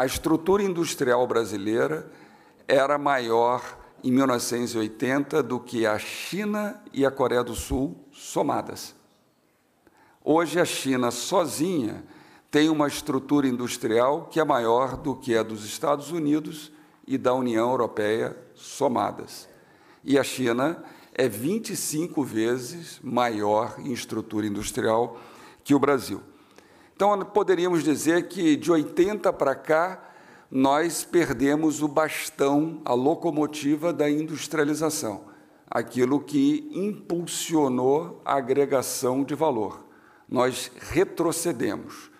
A estrutura industrial brasileira era maior em 1980 do que a China e a Coreia do Sul somadas. Hoje, a China sozinha tem uma estrutura industrial que é maior do que a dos Estados Unidos e da União Europeia somadas. E a China é 25 vezes maior em estrutura industrial que o Brasil. Então, poderíamos dizer que de 80 para cá, nós perdemos o bastão, a locomotiva da industrialização, aquilo que impulsionou a agregação de valor. Nós retrocedemos.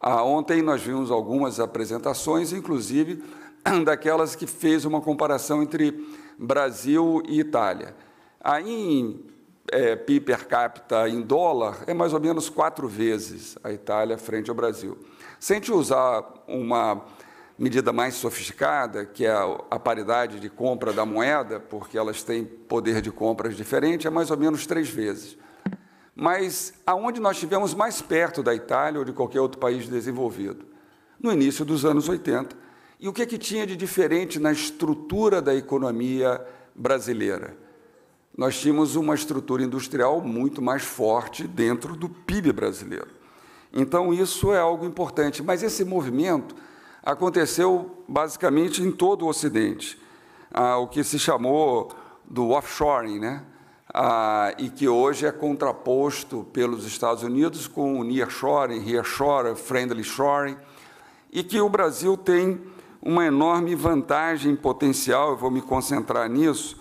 Ah, ontem nós vimos algumas apresentações, inclusive daquelas que fez uma comparação entre Brasil e Itália. Aí, em é, PIB per capita em dólar é mais ou menos quatro vezes a Itália frente ao Brasil. Sem te usar uma medida mais sofisticada, que é a paridade de compra da moeda, porque elas têm poder de compras diferente, é mais ou menos três vezes. Mas aonde nós estivemos mais perto da Itália ou de qualquer outro país desenvolvido? No início dos anos 80. E o que, é que tinha de diferente na estrutura da economia brasileira? nós tínhamos uma estrutura industrial muito mais forte dentro do PIB brasileiro. Então, isso é algo importante. Mas esse movimento aconteceu basicamente em todo o Ocidente, ah, o que se chamou do offshoring, né? Ah, e que hoje é contraposto pelos Estados Unidos com o nearshoring, rearshoring, friendly shoring, e que o Brasil tem uma enorme vantagem potencial, eu vou me concentrar nisso,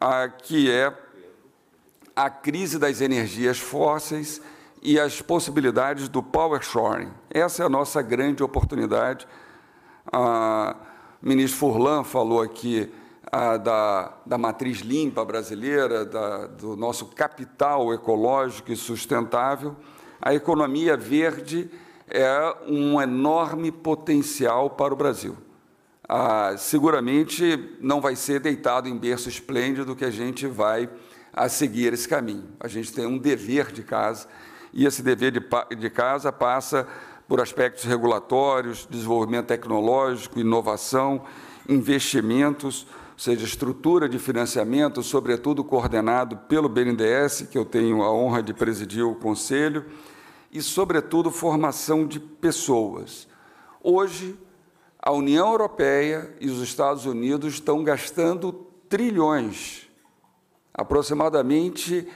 ah, que é a crise das energias fósseis e as possibilidades do power shoring. Essa é a nossa grande oportunidade. Ah, o ministro Furlan falou aqui ah, da, da matriz limpa brasileira, da, do nosso capital ecológico e sustentável. A economia verde é um enorme potencial para o Brasil ah, seguramente não vai ser deitado em berço esplêndido que a gente vai a seguir esse caminho. A gente tem um dever de casa e esse dever de, de casa passa por aspectos regulatórios, desenvolvimento tecnológico, inovação, investimentos, ou seja, estrutura de financiamento, sobretudo coordenado pelo BNDES, que eu tenho a honra de presidir o conselho, e, sobretudo, formação de pessoas. Hoje, a União Europeia e os Estados Unidos estão gastando trilhões. Aproximadamente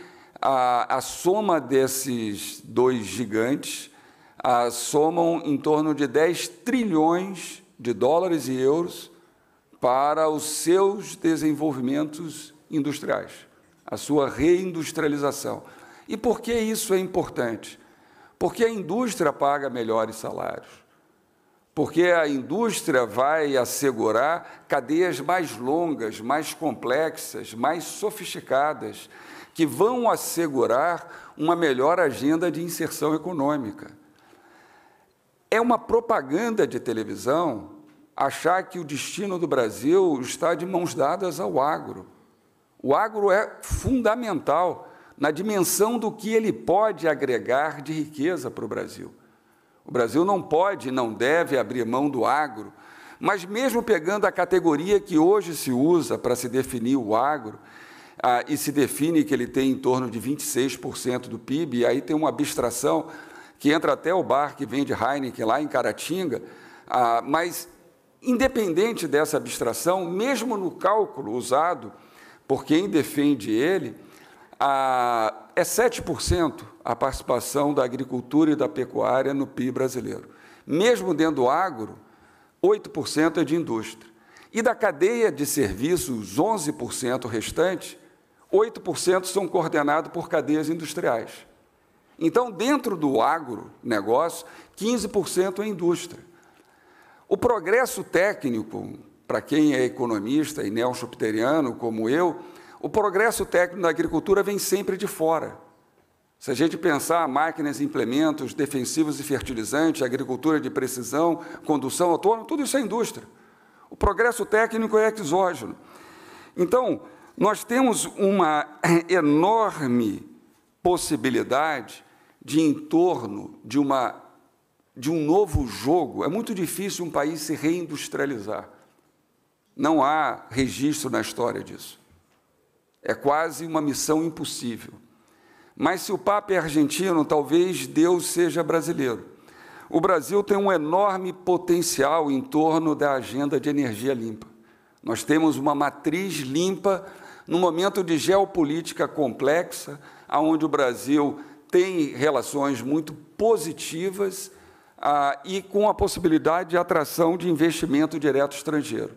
a, a soma desses dois gigantes a, somam em torno de 10 trilhões de dólares e euros para os seus desenvolvimentos industriais, a sua reindustrialização. E por que isso é importante? Porque a indústria paga melhores salários porque a indústria vai assegurar cadeias mais longas, mais complexas, mais sofisticadas, que vão assegurar uma melhor agenda de inserção econômica. É uma propaganda de televisão achar que o destino do Brasil está de mãos dadas ao agro. O agro é fundamental na dimensão do que ele pode agregar de riqueza para o Brasil. O Brasil não pode e não deve abrir mão do agro, mas mesmo pegando a categoria que hoje se usa para se definir o agro, ah, e se define que ele tem em torno de 26% do PIB, e aí tem uma abstração que entra até o bar que vende Heineken lá em Caratinga, ah, mas independente dessa abstração, mesmo no cálculo usado por quem defende ele, a, é 7% a participação da agricultura e da pecuária no PIB brasileiro. Mesmo dentro do agro, 8% é de indústria. E da cadeia de serviços, 11% restante, 8% são coordenados por cadeias industriais. Então, dentro do agronegócio, 15% é indústria. O progresso técnico, para quem é economista e neochopteriano como eu, o progresso técnico da agricultura vem sempre de fora. Se a gente pensar máquinas, implementos, defensivos e fertilizantes, agricultura de precisão, condução autônoma, tudo isso é indústria. O progresso técnico é exógeno. Então, nós temos uma enorme possibilidade de entorno de uma de um novo jogo. É muito difícil um país se reindustrializar. Não há registro na história disso. É quase uma missão impossível. Mas se o Papa é argentino, talvez Deus seja brasileiro. O Brasil tem um enorme potencial em torno da agenda de energia limpa. Nós temos uma matriz limpa num momento de geopolítica complexa, onde o Brasil tem relações muito positivas ah, e com a possibilidade de atração de investimento direto estrangeiro.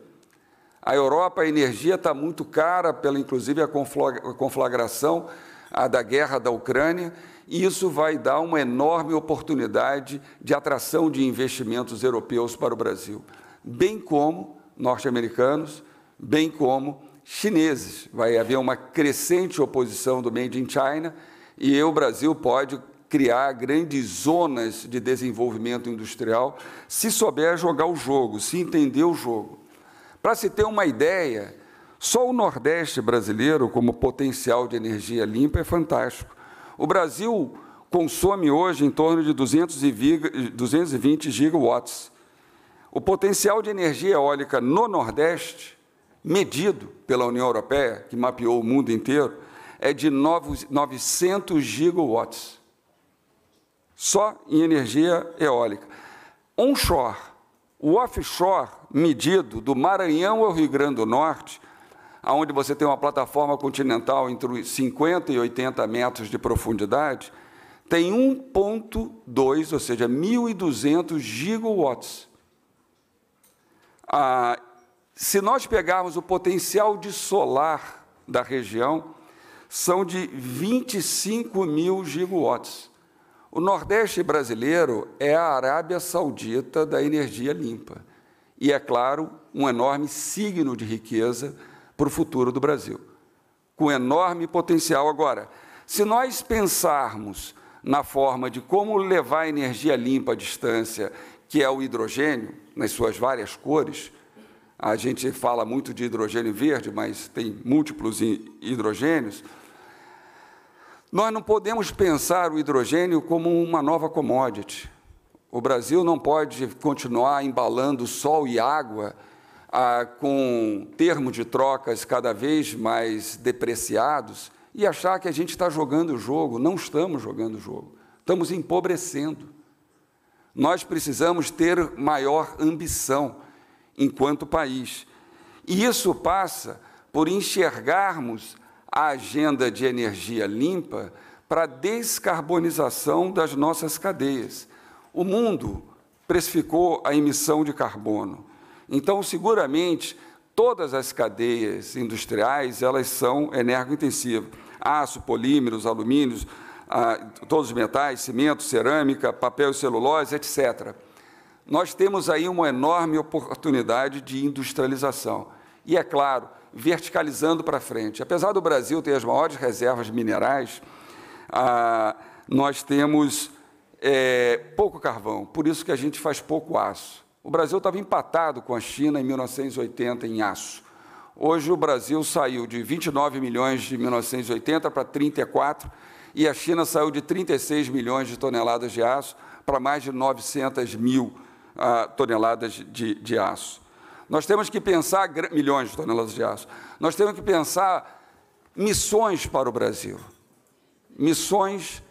A Europa, a energia está muito cara, pela inclusive a conflagração a da guerra da Ucrânia, e isso vai dar uma enorme oportunidade de atração de investimentos europeus para o Brasil, bem como norte-americanos, bem como chineses. Vai haver uma crescente oposição do Made in China e o Brasil pode criar grandes zonas de desenvolvimento industrial se souber jogar o jogo, se entender o jogo. Para se ter uma ideia, só o Nordeste brasileiro, como potencial de energia limpa, é fantástico. O Brasil consome hoje em torno de 220 gigawatts. O potencial de energia eólica no Nordeste, medido pela União Europeia, que mapeou o mundo inteiro, é de 900 gigawatts. Só em energia eólica. Onshore, o offshore medido do Maranhão ao Rio Grande do Norte, onde você tem uma plataforma continental entre 50 e 80 metros de profundidade, tem 1,2, ou seja, 1.200 gigawatts. Ah, se nós pegarmos o potencial de solar da região, são de 25 mil gigawatts. O Nordeste brasileiro é a Arábia Saudita da energia limpa. E, é claro, um enorme signo de riqueza para o futuro do Brasil, com enorme potencial. Agora, se nós pensarmos na forma de como levar energia limpa à distância, que é o hidrogênio, nas suas várias cores, a gente fala muito de hidrogênio verde, mas tem múltiplos hidrogênios nós não podemos pensar o hidrogênio como uma nova commodity. O Brasil não pode continuar embalando sol e água ah, com termos de trocas cada vez mais depreciados e achar que a gente está jogando o jogo. Não estamos jogando o jogo, estamos empobrecendo. Nós precisamos ter maior ambição enquanto país. E isso passa por enxergarmos a agenda de energia limpa para a descarbonização das nossas cadeias. O mundo precificou a emissão de carbono. Então, seguramente, todas as cadeias industriais elas são energointensivas. Aço, polímeros, alumínios, ah, todos os metais, cimento, cerâmica, papel e celulose, etc. Nós temos aí uma enorme oportunidade de industrialização. E é claro, verticalizando para frente. Apesar do Brasil ter as maiores reservas minerais, ah, nós temos é, pouco carvão, por isso que a gente faz pouco aço. O Brasil estava empatado com a China em 1980 em aço. Hoje o Brasil saiu de 29 milhões de 1980 para 34 e a China saiu de 36 milhões de toneladas de aço para mais de 900 mil ah, toneladas de, de aço. Nós temos que pensar milhões de toneladas de aço. Nós temos que pensar missões para o Brasil. Missões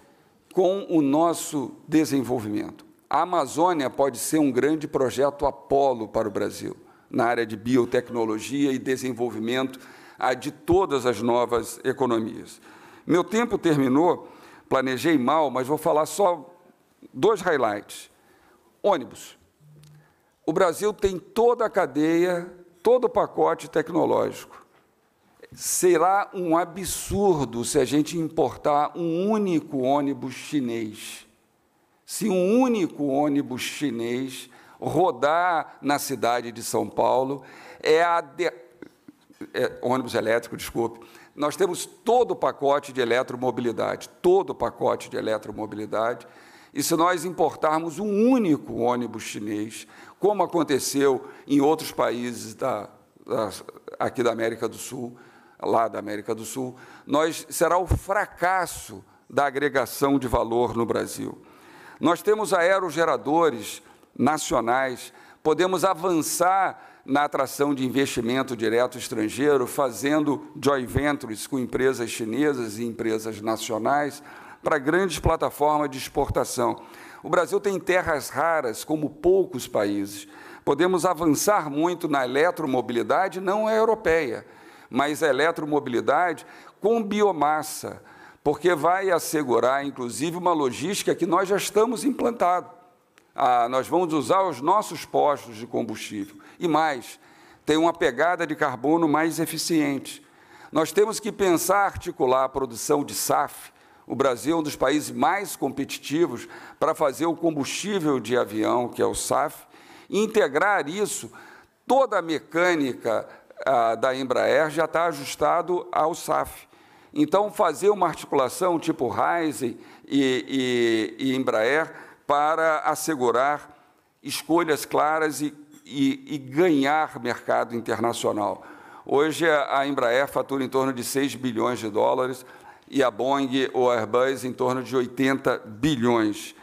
com o nosso desenvolvimento. A Amazônia pode ser um grande projeto apolo para o Brasil, na área de biotecnologia e desenvolvimento de todas as novas economias. Meu tempo terminou, planejei mal, mas vou falar só dois highlights. Ônibus o Brasil tem toda a cadeia, todo o pacote tecnológico. Será um absurdo se a gente importar um único ônibus chinês. Se um único ônibus chinês rodar na cidade de São Paulo, é a de... é, ônibus elétrico, desculpe. Nós temos todo o pacote de eletromobilidade, todo o pacote de eletromobilidade. E se nós importarmos um único ônibus chinês, como aconteceu em outros países da, da, aqui da América do Sul, lá da América do Sul, nós será o fracasso da agregação de valor no Brasil. Nós temos aerogeradores nacionais, podemos avançar na atração de investimento direto estrangeiro, fazendo joint ventures com empresas chinesas e empresas nacionais para grandes plataformas de exportação. O Brasil tem terras raras, como poucos países. Podemos avançar muito na eletromobilidade, não é europeia, mas a eletromobilidade com biomassa, porque vai assegurar, inclusive, uma logística que nós já estamos implantando. Ah, nós vamos usar os nossos postos de combustível. E mais, tem uma pegada de carbono mais eficiente. Nós temos que pensar articular a produção de SAF o Brasil é um dos países mais competitivos para fazer o combustível de avião, que é o SAF, e integrar isso, toda a mecânica a, ah, da Embraer já está ajustado ao SAF. Então, fazer uma articulação tipo Ryzen e, e, e Embraer para assegurar escolhas claras e, e, e ganhar mercado internacional. Hoje, a Embraer fatura em torno de 6 bilhões de dólares, e a Boeing ou a Airbus em torno de 80 bilhões.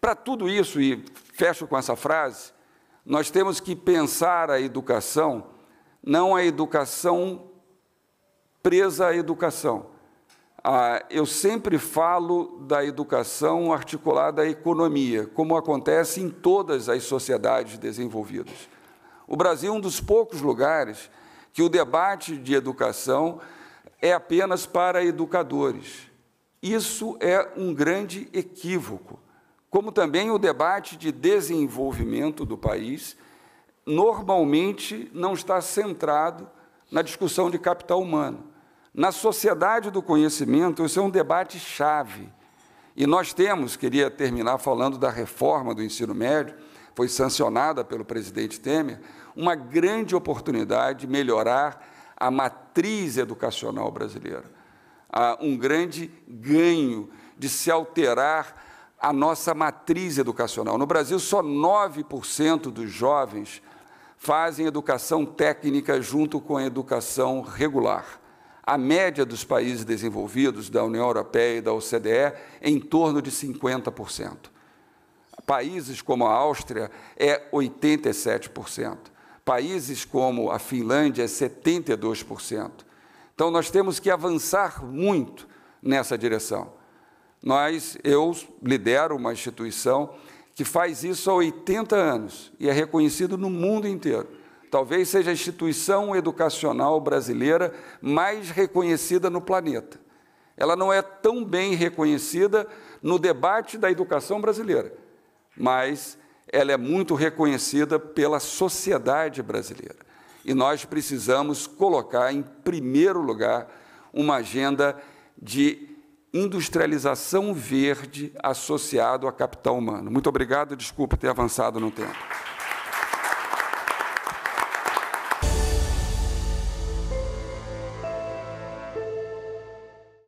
Para tudo isso, e fecho com essa frase, nós temos que pensar a educação, não a educação presa à educação. Ah, eu sempre falo da educação articulada à economia, como acontece em todas as sociedades desenvolvidas. O Brasil é um dos poucos lugares que o debate de educação é apenas para educadores. Isso é um grande equívoco, como também o debate de desenvolvimento do país normalmente não está centrado na discussão de capital humano. Na sociedade do conhecimento, isso é um debate chave. E nós temos, queria terminar falando da reforma do ensino médio, foi sancionada pelo presidente Temer, uma grande oportunidade de melhorar a matriz educacional brasileira, Há um grande ganho de se alterar a nossa matriz educacional. No Brasil, só 9% dos jovens fazem educação técnica junto com a educação regular. A média dos países desenvolvidos, da União Europeia e da OCDE, é em torno de 50%. Países como a Áustria é 87%. Países como a Finlândia, 72%. É então, nós temos que avançar muito nessa direção. Nós, eu lidero uma instituição que faz isso há 80 anos e é reconhecido no mundo inteiro. Talvez seja a instituição educacional brasileira mais reconhecida no planeta. Ela não é tão bem reconhecida no debate da educação brasileira, mas ela é muito reconhecida pela sociedade brasileira. E nós precisamos colocar em primeiro lugar uma agenda de industrialização verde associado à capital humano. Muito obrigado, desculpe ter avançado no tempo.